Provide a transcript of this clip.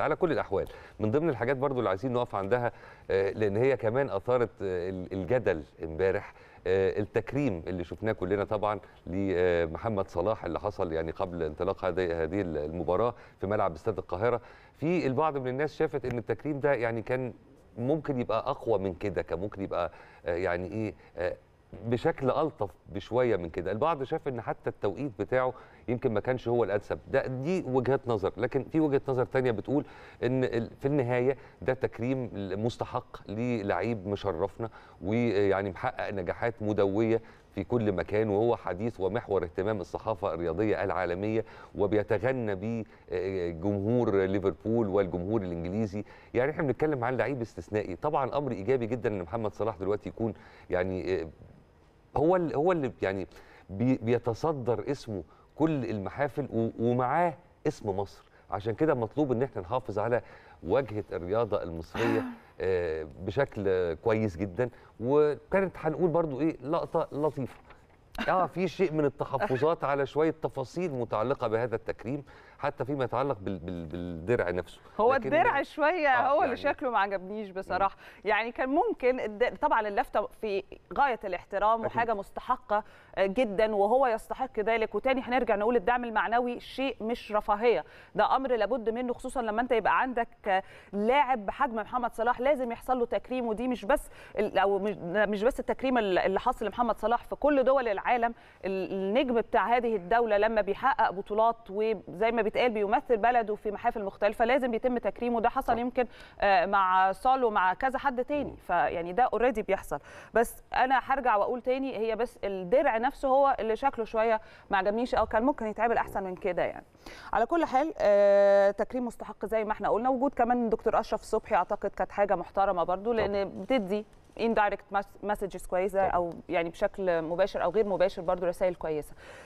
على كل الاحوال من ضمن الحاجات برضو اللي عايزين نقف عندها آه، لان هي كمان اثارت آه، الجدل امبارح آه، التكريم اللي شفناه كلنا طبعا لمحمد صلاح اللي حصل يعني قبل انطلاق هذه المباراه في ملعب استاد القاهره في البعض من الناس شافت ان التكريم ده يعني كان ممكن يبقى اقوى من كده كان ممكن يبقى يعني ايه بشكل الطف بشويه من كده البعض شاف ان حتى التوقيت بتاعه يمكن ما كانش هو الانسب ده دي وجهات نظر لكن في وجهه نظر ثانيه بتقول ان في النهايه ده تكريم مستحق للعيب مشرفنا ويعني محقق نجاحات مدويه في كل مكان وهو حديث ومحور اهتمام الصحافة الرياضية العالمية وبيتغنى به آه، جمهور ليفربول والجمهور الإنجليزي يعني احنا بنتكلم عن لعيب استثنائي طبعا أمر إيجابي جدا إن محمد صلاح دلوقتي يكون يعني آه، هو اللي هو اللي يعني بيتصدر اسمه كل المحافل ومعاه اسم مصر عشان كده مطلوب ان احنا نحافظ على واجهه الرياضه المصريه آه، بشكل كويس جدا وكانت هنقول برضو ايه لقطه لطيفه اه في شيء من التحفظات على شويه تفاصيل متعلقه بهذا التكريم حتى فيما يتعلق بالدرع نفسه هو الدرع شويه آه هو يعني اللي شكله ما عجبنيش بصراحه مم. يعني كان ممكن طبعا اللفته في غايه الاحترام أكيد. وحاجه مستحقه آه، جدا وهو يستحق ذلك وتاني هنرجع نقول الدعم المعنوي شيء مش رفاهيه ده امر لابد منه خصوصا لما انت يبقى عندك آه، لاعب بحجم محمد صلاح لازم يحصل له تكريم ودي مش بس او مش بس التكريم اللي حصل لمحمد صلاح في كل دول العالم النجم بتاع هذه الدوله لما بيحقق بطولات وزي ما بيتقال بيمثل بلده في محافل مختلفه لازم يتم تكريمه ده حصل يمكن آه، مع صال ومع كذا حد تاني فيعني ده اوريدي بيحصل بس انا هرجع واقول تاني هي بس الدرع نفسه هو اللي شكله شويه ما عجبنيش او كان ممكن يتعمل احسن من كده يعني على كل حال آه، تكريم مستحق زي ما احنا قلنا وجود كمان دكتور اشرف صبحي اعتقد كانت حاجه محترمه برضو لان بتدي اندايركت مسجز كويسه او يعني بشكل مباشر او غير مباشر برضو رسائل كويسه